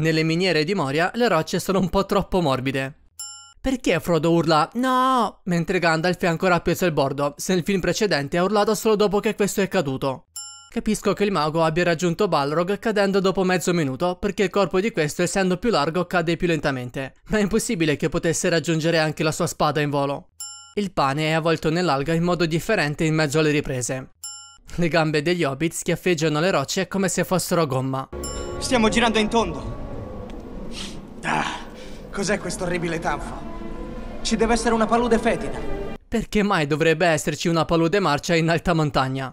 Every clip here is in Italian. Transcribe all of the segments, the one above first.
Nelle miniere di Moria le rocce sono un po' troppo morbide. Perché Frodo urla No! mentre Gandalf è ancora appeso al bordo, se nel film precedente ha urlato solo dopo che questo è caduto. Capisco che il mago abbia raggiunto Balrog cadendo dopo mezzo minuto perché il corpo di questo essendo più largo cade più lentamente, ma è impossibile che potesse raggiungere anche la sua spada in volo. Il pane è avvolto nell'alga in modo differente in mezzo alle riprese. Le gambe degli hobbit schiaffeggiano le rocce come se fossero gomma. Stiamo girando in tondo. Ah, cos'è questo orribile tanfo? Ci deve essere una palude fetida. Perché mai dovrebbe esserci una palude marcia in alta montagna?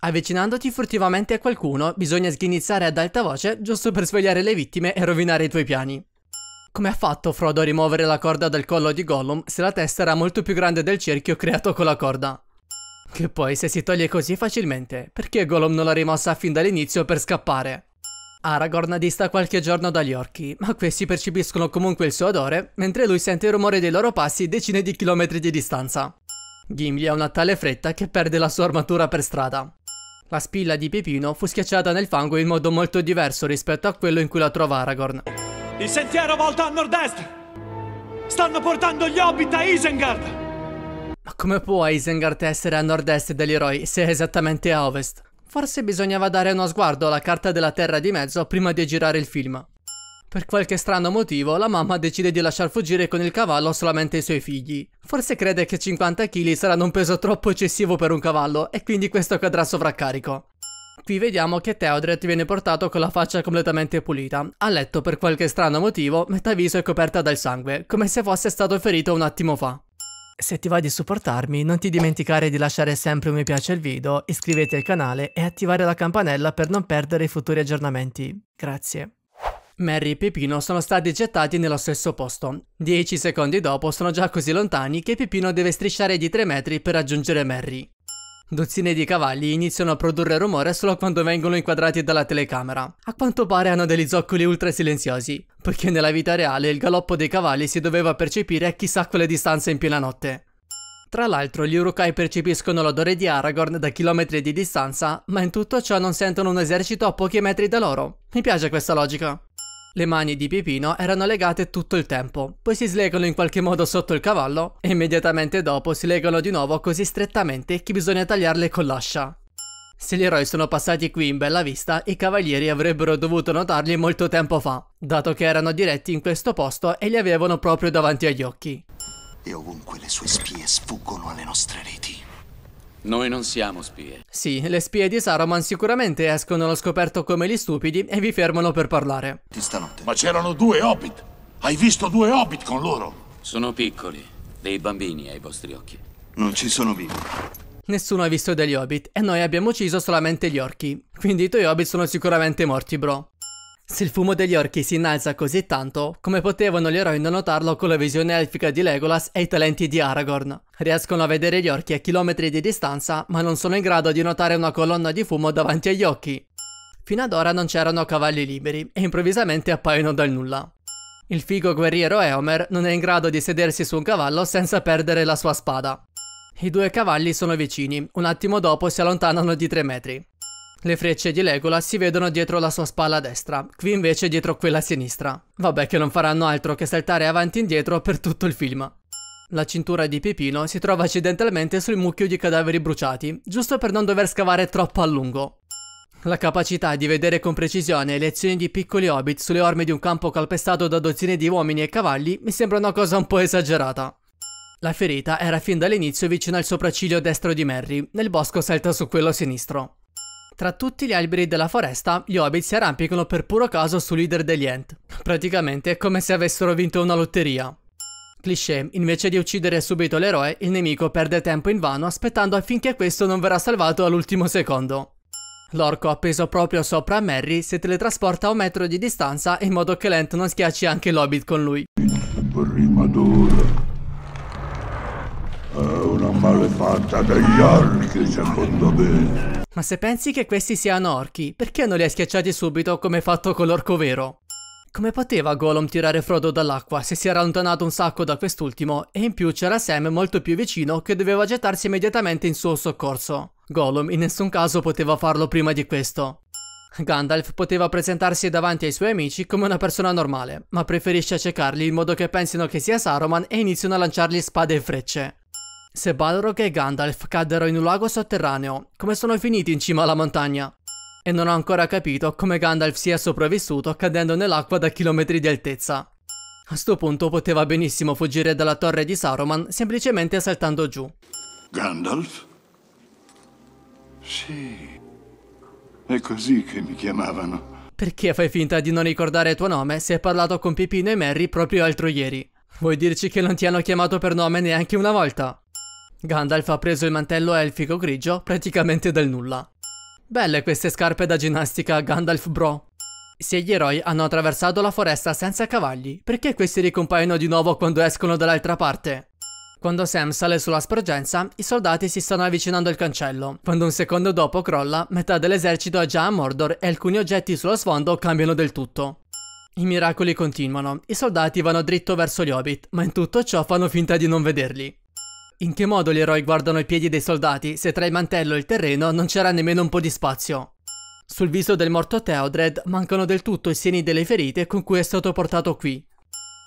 Avvicinandoti furtivamente a qualcuno, bisogna sghinizzare ad alta voce giusto per svegliare le vittime e rovinare i tuoi piani. Come ha fatto Frodo a rimuovere la corda dal collo di Gollum se la testa era molto più grande del cerchio creato con la corda? Che poi se si toglie così facilmente, perché Gollum non l'ha rimossa fin dall'inizio per scappare? Aragorn dista qualche giorno dagli orchi, ma questi percepiscono comunque il suo odore, mentre lui sente il rumore dei loro passi decine di chilometri di distanza. Gimli ha una tale fretta che perde la sua armatura per strada. La spilla di Pipino fu schiacciata nel fango in modo molto diverso rispetto a quello in cui la trova Aragorn. Il sentiero volta a nord-est! Stanno portando gli hobbit a Isengard! Ma come può Isengard essere a nord-est degli eroi se è esattamente a ovest? Forse bisognava dare uno sguardo alla carta della terra di mezzo prima di girare il film. Per qualche strano motivo, la mamma decide di lasciar fuggire con il cavallo solamente i suoi figli. Forse crede che 50 kg saranno un peso troppo eccessivo per un cavallo e quindi questo cadrà sovraccarico. Qui vediamo che Theodret viene portato con la faccia completamente pulita, a letto per qualche strano motivo, metà viso è coperta dal sangue, come se fosse stato ferito un attimo fa. Se ti va di supportarmi, non ti dimenticare di lasciare sempre un mi piace al video, iscriviti al canale e attivare la campanella per non perdere i futuri aggiornamenti. Grazie. Mary e Pepino sono stati gettati nello stesso posto. Dieci secondi dopo sono già così lontani che Pepino deve strisciare di 3 metri per raggiungere Mary. Dozzine di cavalli iniziano a produrre rumore solo quando vengono inquadrati dalla telecamera. A quanto pare hanno degli zoccoli ultra silenziosi, poiché nella vita reale il galoppo dei cavalli si doveva percepire a chissà quale distanza in piena notte. Tra l'altro gli Urukai percepiscono l'odore di Aragorn da chilometri di distanza, ma in tutto ciò non sentono un esercito a pochi metri da loro. Mi piace questa logica. Le mani di Pipino erano legate tutto il tempo, poi si slegano in qualche modo sotto il cavallo e immediatamente dopo si legano di nuovo così strettamente che bisogna tagliarle con l'ascia. Se gli eroi sono passati qui in bella vista, i cavalieri avrebbero dovuto notarli molto tempo fa, dato che erano diretti in questo posto e li avevano proprio davanti agli occhi. E ovunque le sue spie sfuggono alle nostre reti. Noi non siamo spie. Sì, le spie di Saruman sicuramente escono allo scoperto come gli stupidi e vi fermano per parlare. Di stanotte. Ma c'erano due hobbit. Hai visto due hobbit con loro? Sono piccoli, dei bambini ai vostri occhi. Non ci sono vivi. Nessuno ha visto degli hobbit e noi abbiamo ucciso solamente gli orchi. Quindi i tuoi hobbit sono sicuramente morti, bro. Se il fumo degli orchi si innalza così tanto, come potevano gli eroi non notarlo con la visione elfica di Legolas e i talenti di Aragorn? Riescono a vedere gli orchi a chilometri di distanza, ma non sono in grado di notare una colonna di fumo davanti agli occhi. Fino ad ora non c'erano cavalli liberi e improvvisamente appaiono dal nulla. Il figo guerriero Eomer non è in grado di sedersi su un cavallo senza perdere la sua spada. I due cavalli sono vicini, un attimo dopo si allontanano di 3 metri. Le frecce di Legola si vedono dietro la sua spalla destra, qui invece dietro quella sinistra. Vabbè che non faranno altro che saltare avanti e indietro per tutto il film. La cintura di Pipino si trova accidentalmente sul mucchio di cadaveri bruciati, giusto per non dover scavare troppo a lungo. La capacità di vedere con precisione le azioni di piccoli hobbit sulle orme di un campo calpestato da dozzine di uomini e cavalli mi sembra una cosa un po' esagerata. La ferita era fin dall'inizio vicino al sopracciglio destro di Merry, nel bosco salta su quello sinistro. Tra tutti gli alberi della foresta, gli hobbit si arrampicano per puro caso sul leader degli Ent. Praticamente è come se avessero vinto una lotteria. Cliché, invece di uccidere subito l'eroe, il nemico perde tempo in vano aspettando affinché questo non verrà salvato all'ultimo secondo. L'orco appeso proprio sopra a Merry si teletrasporta a un metro di distanza in modo che Lent non schiacci anche l'hobbit con lui. Prima d'ora una malefatta degli orchi, secondo me. Ma se pensi che questi siano orchi, perché non li hai schiacciati subito come fatto con l'orco vero? Come poteva Gollum tirare Frodo dall'acqua se si era allontanato un sacco da quest'ultimo e in più c'era Sam molto più vicino che doveva gettarsi immediatamente in suo soccorso? Gollum in nessun caso poteva farlo prima di questo. Gandalf poteva presentarsi davanti ai suoi amici come una persona normale, ma preferisce accecarli in modo che pensino che sia Saruman e iniziano a lanciargli spade e frecce. Se Balrog e Gandalf caddero in un lago sotterraneo, come sono finiti in cima alla montagna? E non ho ancora capito come Gandalf sia sopravvissuto cadendo nell'acqua da chilometri di altezza. A sto punto poteva benissimo fuggire dalla torre di Saruman semplicemente saltando giù. Gandalf? Sì. È così che mi chiamavano. Perché fai finta di non ricordare il tuo nome se hai parlato con Pipino e Mary proprio altro ieri? Vuoi dirci che non ti hanno chiamato per nome neanche una volta? Gandalf ha preso il mantello elfico grigio praticamente dal nulla. Belle queste scarpe da ginnastica Gandalf Bro. Se gli eroi hanno attraversato la foresta senza cavalli, perché questi ricompaiono di nuovo quando escono dall'altra parte? Quando Sam sale sulla sporgenza, i soldati si stanno avvicinando al cancello. Quando un secondo dopo crolla, metà dell'esercito è già a Mordor e alcuni oggetti sullo sfondo cambiano del tutto. I miracoli continuano, i soldati vanno dritto verso gli Hobbit, ma in tutto ciò fanno finta di non vederli. In che modo gli eroi guardano i piedi dei soldati se tra il mantello e il terreno non c'era nemmeno un po' di spazio? Sul viso del morto Theodred mancano del tutto i segni delle ferite con cui è stato portato qui.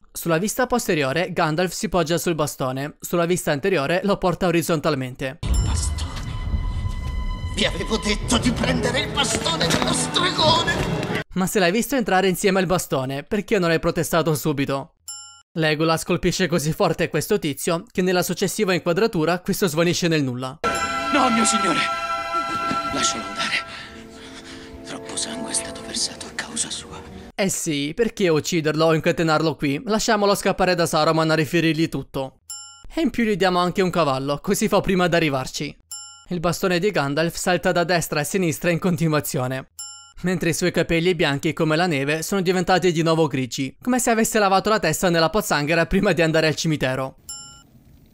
Sulla vista posteriore Gandalf si poggia sul bastone, sulla vista anteriore lo porta orizzontalmente. Il bastone. Vi avevo detto di prendere il bastone dello stregone! Ma se l'hai visto entrare insieme al bastone, perché non hai protestato subito? Legolas colpisce così forte questo tizio che nella successiva inquadratura questo svanisce nel nulla. No, mio signore! Lascialo andare. Troppo sangue è stato versato a causa sua. Eh sì, perché ucciderlo o incatenarlo qui? Lasciamolo scappare da Saruman a riferirgli tutto. E in più gli diamo anche un cavallo, così fa prima ad arrivarci. Il bastone di Gandalf salta da destra a sinistra in continuazione mentre i suoi capelli bianchi come la neve sono diventati di nuovo grigi, come se avesse lavato la testa nella pozzanghera prima di andare al cimitero.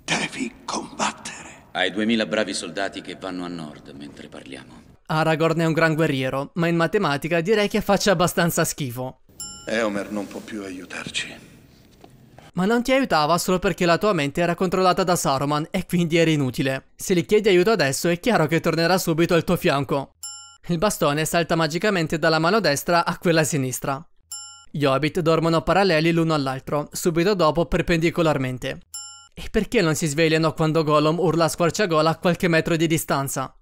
Devi combattere. Hai 2000 bravi soldati che vanno a nord mentre parliamo. Aragorn è un gran guerriero, ma in matematica direi che faccia abbastanza schifo. Eomer non può più aiutarci. Ma non ti aiutava solo perché la tua mente era controllata da Saruman e quindi era inutile. Se gli chiedi aiuto adesso è chiaro che tornerà subito al tuo fianco. Il bastone salta magicamente dalla mano destra a quella sinistra. Gli Hobbit dormono paralleli l'uno all'altro, subito dopo perpendicolarmente. E perché non si svegliano quando Gollum urla a squarciagola a qualche metro di distanza?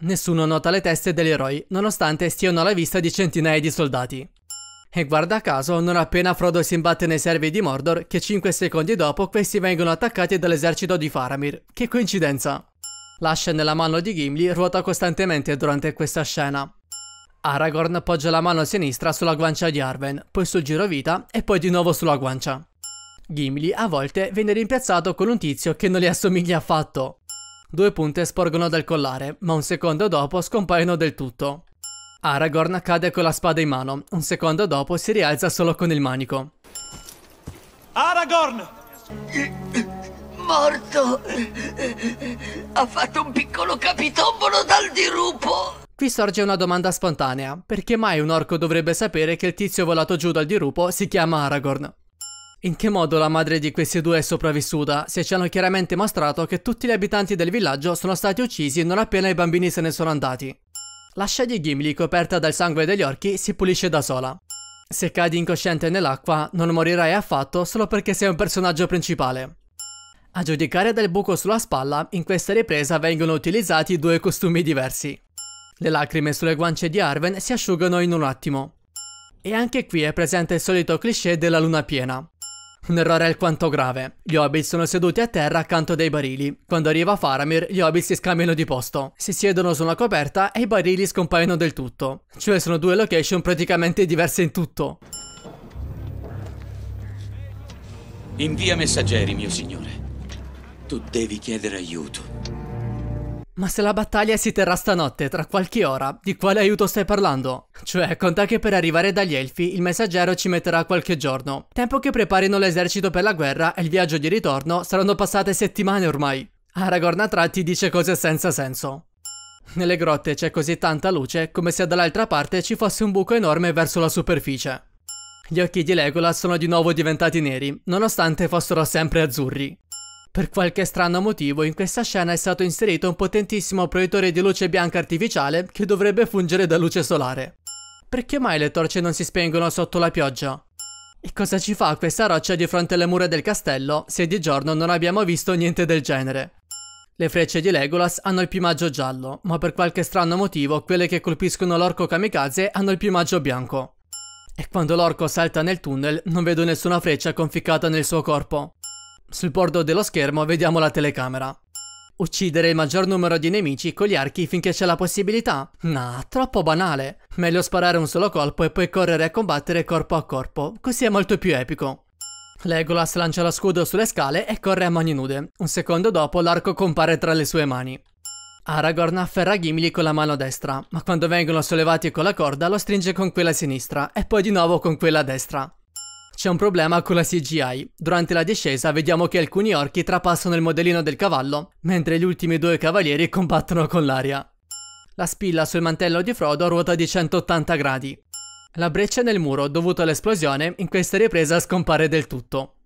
Nessuno nota le teste degli eroi, nonostante stiano alla vista di centinaia di soldati. E guarda caso, non appena Frodo si imbatte nei servi di Mordor, che 5 secondi dopo questi vengono attaccati dall'esercito di Faramir. Che coincidenza! lascia nella mano di Gimli ruota costantemente durante questa scena. Aragorn poggia la mano sinistra sulla guancia di Arwen, poi sul girovita e poi di nuovo sulla guancia. Gimli a volte viene rimpiazzato con un tizio che non le assomiglia affatto. Due punte sporgono dal collare, ma un secondo dopo scompaiono del tutto. Aragorn cade con la spada in mano, un secondo dopo si rialza solo con il manico. Aragorn! morto. Ha fatto un piccolo capitombolo dal dirupo. Qui sorge una domanda spontanea. Perché mai un orco dovrebbe sapere che il tizio volato giù dal dirupo si chiama Aragorn? In che modo la madre di questi due è sopravvissuta se ci hanno chiaramente mostrato che tutti gli abitanti del villaggio sono stati uccisi non appena i bambini se ne sono andati? La scia di Gimli coperta dal sangue degli orchi si pulisce da sola. Se cadi incosciente nell'acqua non morirai affatto solo perché sei un personaggio principale. A giudicare dal buco sulla spalla, in questa ripresa vengono utilizzati due costumi diversi. Le lacrime sulle guance di Arven si asciugano in un attimo. E anche qui è presente il solito cliché della luna piena. Un errore alquanto grave. Gli hobbit sono seduti a terra accanto dei barili. Quando arriva Faramir, gli hobbit si scambiano di posto. Si siedono su una coperta e i barili scompaiono del tutto. Cioè sono due location praticamente diverse in tutto. Invia messaggeri, mio signore. Tu devi chiedere aiuto. Ma se la battaglia si terrà stanotte, tra qualche ora, di quale aiuto stai parlando? Cioè, conta che per arrivare dagli Elfi il messaggero ci metterà qualche giorno. Tempo che preparino l'esercito per la guerra e il viaggio di ritorno saranno passate settimane ormai. Aragorn a tratti dice cose senza senso. Nelle grotte c'è così tanta luce come se dall'altra parte ci fosse un buco enorme verso la superficie. Gli occhi di Legolas sono di nuovo diventati neri, nonostante fossero sempre azzurri. Per qualche strano motivo in questa scena è stato inserito un potentissimo proiettore di luce bianca artificiale che dovrebbe fungere da luce solare. Perché mai le torce non si spengono sotto la pioggia? E cosa ci fa questa roccia di fronte alle mura del castello se di giorno non abbiamo visto niente del genere? Le frecce di Legolas hanno il piumaggio giallo, ma per qualche strano motivo quelle che colpiscono l'orco kamikaze hanno il piumaggio bianco. E quando l'orco salta nel tunnel non vedo nessuna freccia conficcata nel suo corpo. Sul bordo dello schermo vediamo la telecamera. Uccidere il maggior numero di nemici con gli archi finché c'è la possibilità? Nah, troppo banale. Meglio sparare un solo colpo e poi correre a combattere corpo a corpo, così è molto più epico. Legolas lancia lo scudo sulle scale e corre a mani nude. Un secondo dopo l'arco compare tra le sue mani. Aragorn afferra Gimli con la mano destra, ma quando vengono sollevati con la corda lo stringe con quella sinistra e poi di nuovo con quella destra. C'è un problema con la CGI. Durante la discesa vediamo che alcuni orchi trapassano il modellino del cavallo, mentre gli ultimi due cavalieri combattono con l'aria. La spilla sul mantello di Frodo ruota di 180 gradi. La breccia nel muro dovuta all'esplosione in questa ripresa scompare del tutto.